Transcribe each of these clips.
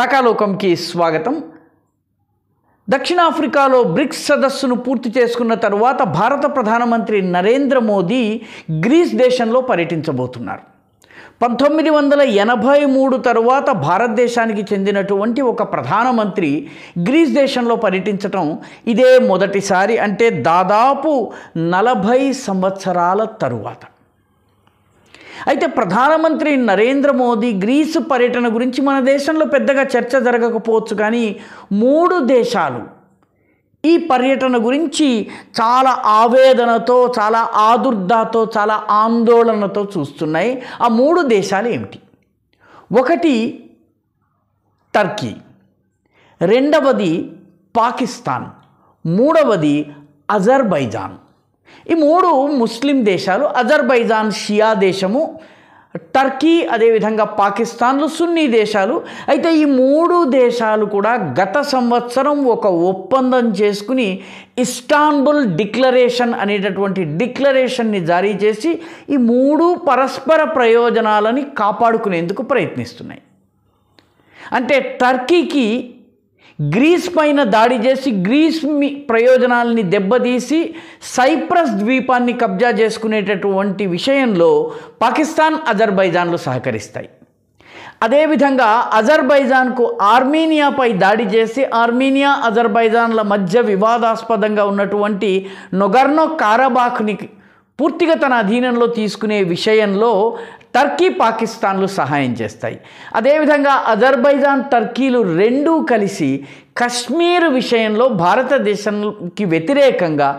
రకాలోకంకి స్వాగతం దక్షిణాఫ్రికాలో బ్రిక్స్ సదస్సును పూర్తి చేసుకున్న తరువాత భారత ప్రధానమంత్రి నరేంద్ర మోదీ గ్రీస్ దేశంలో పర్యటించబోతున్నారు పంతొమ్మిది వందల ఎనభై మూడు తరువాత భారతదేశానికి చెందినటువంటి ఒక ప్రధానమంత్రి గ్రీస్ దేశంలో పర్యటించటం ఇదే మొదటిసారి అంటే దాదాపు నలభై సంవత్సరాల తరువాత అయితే ప్రధానమంత్రి నరేంద్ర మోదీ గ్రీసు పర్యటన గురించి మన దేశంలో పెద్దగా చర్చ జరగకపోవచ్చు కానీ మూడు దేశాలు ఈ పర్యటన గురించి చాలా ఆవేదనతో చాలా ఆదుర్దాతో చాలా ఆందోళనతో చూస్తున్నాయి ఆ మూడు దేశాలు ఏమిటి ఒకటి టర్కీ రెండవది పాకిస్తాన్ మూడవది అజర్బైజాన్ ఈ మూడు ముస్లిం దేశాలు అజర్బైజాన్ షియా దేశము టర్కీ అదేవిధంగా పాకిస్తాన్లు సున్నీ దేశాలు అయితే ఈ మూడు దేశాలు కూడా గత సంవత్సరం ఒక ఒప్పందం చేసుకుని ఇస్తాంబుల్ డిక్లరేషన్ అనేటటువంటి డిక్లరేషన్ని జారీ చేసి ఈ మూడు పరస్పర ప్రయోజనాలని కాపాడుకునేందుకు ప్రయత్నిస్తున్నాయి అంటే టర్కీకి గ్రీస్ పైన దాడి చేసి గ్రీస్ ప్రయోజనాలని దెబ్బతీసి సైప్రస్ ద్వీపాన్ని కబ్జా చేసుకునేటటువంటి విషయంలో పాకిస్తాన్ అజర్బైజాన్లు సహకరిస్తాయి అదేవిధంగా అజర్బైజాన్కు ఆర్మీనియాపై దాడి చేసి ఆర్మీనియా అజర్బైజాన్ల మధ్య వివాదాస్పదంగా ఉన్నటువంటి నొగర్నో కారాబాక్ని పూర్తిగా తన అధీనంలో తీసుకునే విషయంలో టర్కీ పాకిస్తాన్లు సహాయం చేస్తాయి అదేవిధంగా అజర్బైజాన్ టర్కీలు రెండూ కలిసి కశ్మీర్ విషయంలో భారతదేశంకి వ్యతిరేకంగా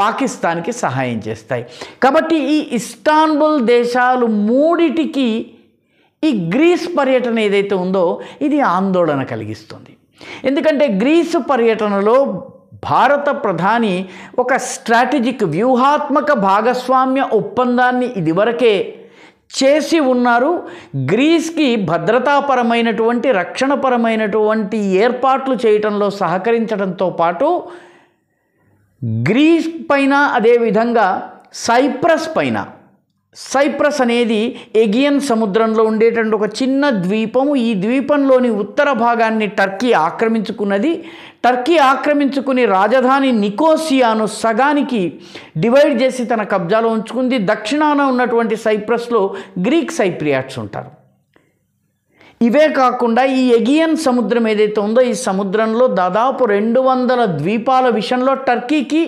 పాకిస్తాన్కి సహాయం చేస్తాయి కాబట్టి ఈ ఇస్తాన్బుల్ దేశాలు మూడిటికి ఈ గ్రీస్ పర్యటన ఏదైతే ఉందో ఇది ఆందోళన కలిగిస్తుంది ఎందుకంటే గ్రీసు పర్యటనలో భారత ప్రధాని ఒక స్ట్రాటజిక్ వ్యూహాత్మక భాగస్వామ్య ఒప్పందాన్ని ఇదివరకే చేసి ఉన్నారు గ్రీస్కి భద్రతాపరమైనటువంటి రక్షణపరమైనటువంటి ఏర్పాట్లు చేయటంలో సహకరించడంతో పాటు గ్రీస్ పైన అదేవిధంగా సైప్రస్ పైన సైప్రస్ అనేది ఎగియన్ సముద్రంలో ఉండేటువంటి ఒక చిన్న ద్వీపము ఈ ద్వీపంలోని ఉత్తర భాగాన్ని టర్కీ ఆక్రమించుకున్నది టర్కీ ఆక్రమించుకుని రాజధాని నికోసియాను సగానికి డివైడ్ చేసి తన కబ్జాలో ఉంచుకుంది దక్షిణాన ఉన్నటువంటి సైప్రస్లో గ్రీక్ సైప్రియాట్స్ ఉంటారు ఇవే కాకుండా ఈ ఎగియన్ సముద్రం ఏదైతే ఉందో ఈ సముద్రంలో దాదాపు రెండు వందల ద్వీపాల విషయంలో టర్కీకి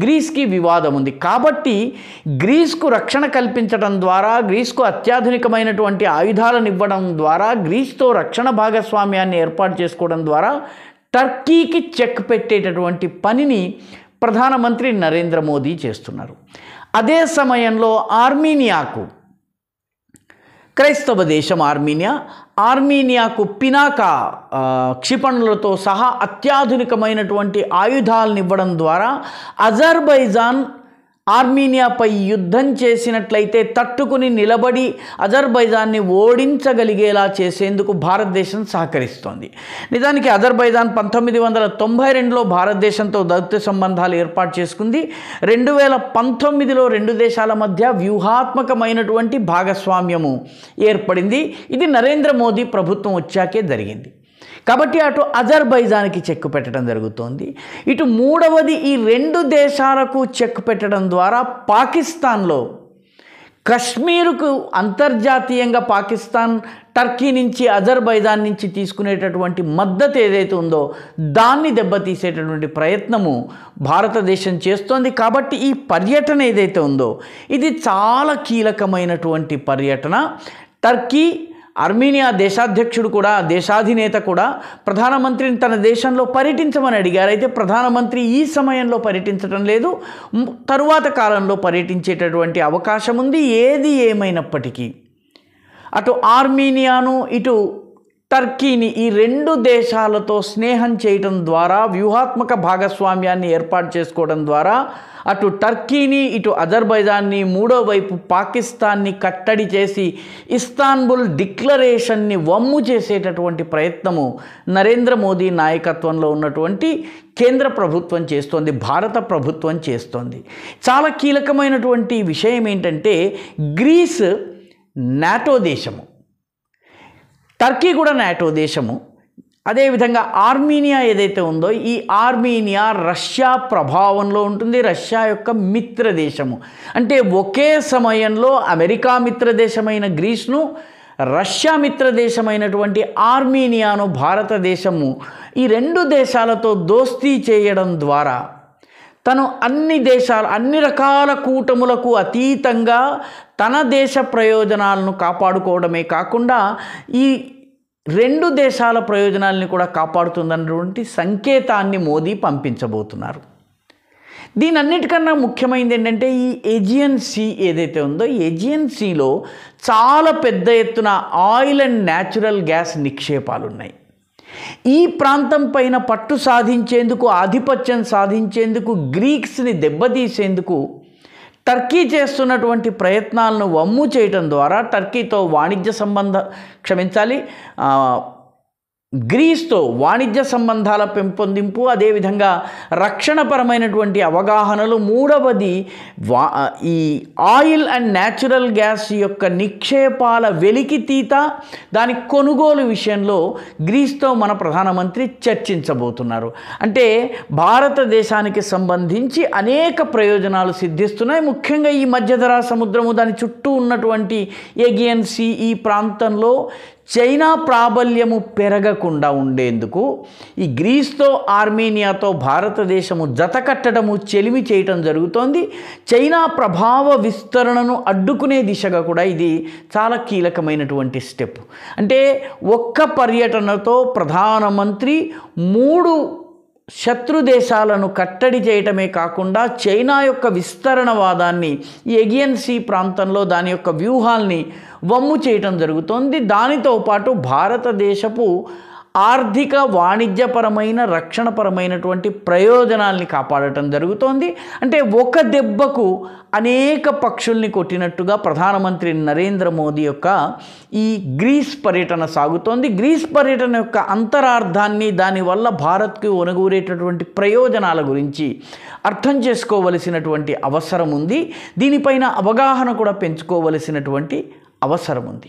గ్రీస్కి వివాదం ఉంది కాబట్టి గ్రీస్కు రక్షణ కల్పించడం ద్వారా గ్రీస్కు అత్యాధునికమైనటువంటి ఆయుధాలను ఇవ్వడం ద్వారా గ్రీస్తో రక్షణ భాగస్వామ్యాన్ని ఏర్పాటు చేసుకోవడం ద్వారా టర్కీకి చెక్ పెట్టేటటువంటి పనిని ప్రధానమంత్రి నరేంద్ర మోదీ చేస్తున్నారు అదే సమయంలో ఆర్మీనియాకు క్రైస్తవ దేశం ఆర్మీనియా ఆర్మీనియాకు పినాక క్షిపణులతో సహా అత్యాధునికమైనటువంటి ఆయుధాలను ఇవ్వడం ద్వారా అజర్బైజాన్ ఆర్మీనియాపై యుద్ధం చేసినట్లయితే తట్టుకుని నిలబడి అజర్బైజాన్ని ఓడించగలిగేలా చేసేందుకు భారతదేశం సహకరిస్తోంది నిజానికి అజర్బైజాన్ పంతొమ్మిది వందల తొంభై రెండులో భారతదేశంతో దౌత్య సంబంధాలు ఏర్పాటు చేసుకుంది రెండు వేల పంతొమ్మిదిలో రెండు దేశాల మధ్య వ్యూహాత్మకమైనటువంటి భాగస్వామ్యము ఏర్పడింది ఇది నరేంద్ర మోదీ ప్రభుత్వం వచ్చాకే జరిగింది కాబట్టి అటు అజర్బైజాన్కి చెక్ పెట్టడం జరుగుతోంది ఇటు మూడవది ఈ రెండు దేశాలకు చెక్ పెట్టడం ద్వారా పాకిస్తాన్లో కశ్మీరుకు అంతర్జాతీయంగా పాకిస్తాన్ టర్కీ నుంచి అజర్బైజాన్ నుంచి తీసుకునేటటువంటి మద్దతు ఏదైతే ఉందో దాన్ని దెబ్బతీసేటటువంటి ప్రయత్నము భారతదేశం చేస్తోంది కాబట్టి ఈ పర్యటన ఏదైతే ఉందో ఇది చాలా కీలకమైనటువంటి పర్యటన టర్కీ అర్మీనియా దేశాధ్యక్షుడు కూడా దేశాధినేత కూడా ప్రధానమంత్రిని తన దేశంలో పర్యటించమని అడిగారు అయితే ప్రధానమంత్రి ఈ సమయంలో పర్యటించడం లేదు తరువాత కాలంలో పర్యటించేటటువంటి అవకాశం ఉంది ఏది ఏమైనప్పటికీ అటు ఆర్మీనియాను ఇటు టర్కీని ఈ రెండు దేశాలతో స్నేహం చేయటం ద్వారా వ్యూహాత్మక భాగస్వామ్యాన్ని ఏర్పాటు చేసుకోవడం ద్వారా అటు టర్కీని ఇటు అజర్బైజాన్ని మూడో వైపు పాకిస్తాన్ని కట్టడి చేసి ఇస్తాన్బుల్ డిక్లరేషన్ని వమ్ము చేసేటటువంటి ప్రయత్నము నరేంద్ర మోదీ నాయకత్వంలో ఉన్నటువంటి కేంద్ర ప్రభుత్వం చేస్తోంది భారత ప్రభుత్వం చేస్తోంది చాలా కీలకమైనటువంటి విషయం ఏంటంటే గ్రీస్ నాటో దేశము టర్కీ కూడా నాటో దేశము అదేవిధంగా ఆర్మీనియా ఏదైతే ఉందో ఈ ఆర్మీనియా రష్యా ప్రభావంలో ఉంటుంది రష్యా యొక్క మిత్ర దేశము అంటే ఒకే సమయంలో అమెరికా మిత్ర దేశమైన గ్రీస్ను రష్యా మిత్ర దేశమైనటువంటి ఆర్మీనియాను భారతదేశము ఈ రెండు దేశాలతో దోస్తీ చేయడం ద్వారా తను అన్ని దేశాల అన్ని రకాల కూటములకు అతీతంగా తన దేశ ప్రయోజనాలను కాపాడుకోవడమే కాకుండా ఈ రెండు దేశాల ప్రయోజనాలని కూడా కాపాడుతుందన్నటువంటి సంకేతాన్ని మోదీ పంపించబోతున్నారు దీని అన్నిటికన్నా ముఖ్యమైనది ఏంటంటే ఈ ఏజియన్సీ ఏదైతే ఉందో ఏజియన్ చాలా పెద్ద ఎత్తున ఆయిల్ అండ్ న్యాచురల్ గ్యాస్ నిక్షేపాలు ఉన్నాయి ఈ ప్రాంతం పైన పట్టు సాధించేందుకు ఆధిపత్యం సాధించేందుకు గ్రీక్స్ని దెబ్బతీసేందుకు టర్కీ చేస్తున్నటువంటి ప్రయత్నాలను వమ్ము చేయటం ద్వారా టర్కీతో వాణిజ్య సంబంధ క్షమించాలి గ్రీస్తో వాణిజ్య సంబంధాల పెంపొందింపు అదేవిధంగా రక్షణపరమైనటువంటి అవగాహనలు మూడవది వా ఈ ఆయిల్ అండ్ న్యాచురల్ గ్యాస్ యొక్క నిక్షేపాల వెలికితీత దాని కొనుగోలు విషయంలో గ్రీస్తో మన ప్రధానమంత్రి చర్చించబోతున్నారు అంటే భారతదేశానికి సంబంధించి అనేక ప్రయోజనాలు సిద్ధిస్తున్నాయి ముఖ్యంగా ఈ మధ్యధరా సముద్రము దాని చుట్టూ ఉన్నటువంటి ఎగియన్ ఈ ప్రాంతంలో చైనా ప్రాబల్యము పెరగకుండా ఉండేందుకు ఈ గ్రీస్తో ఆర్మేనియాతో భారతదేశము జతకట్టడము చెలిమి చేయటం జరుగుతోంది చైనా ప్రభావ విస్తరణను అడ్డుకునే దిశగా కూడా ఇది చాలా కీలకమైనటువంటి స్టెప్ అంటే ఒక్క పర్యటనతో ప్రధానమంత్రి మూడు శత్రు దేశాలను కట్టడి చేయటమే కాకుండా చైనా యొక్క విస్తరణవాదాన్ని ఎగియన్సీ ప్రాంతంలో దాని యొక్క వ్యూహాల్ని వమ్ము చేయటం జరుగుతోంది దానితో పాటు భారతదేశపు ఆర్థిక వాణిజ్యపరమైన రక్షణపరమైనటువంటి ప్రయోజనాల్ని కాపాడటం జరుగుతోంది అంటే ఒక దెబ్బకు అనేక పక్షుల్ని కొట్టినట్టుగా ప్రధానమంత్రి నరేంద్ర మోదీ యొక్క ఈ గ్రీస్ పర్యటన సాగుతోంది గ్రీస్ పర్యటన యొక్క అంతరార్థాన్ని దానివల్ల భారత్కు ఒనగూరేటటువంటి ప్రయోజనాల గురించి అర్థం చేసుకోవలసినటువంటి అవసరం ఉంది దీనిపైన అవగాహన కూడా పెంచుకోవలసినటువంటి అవసరం ఉంది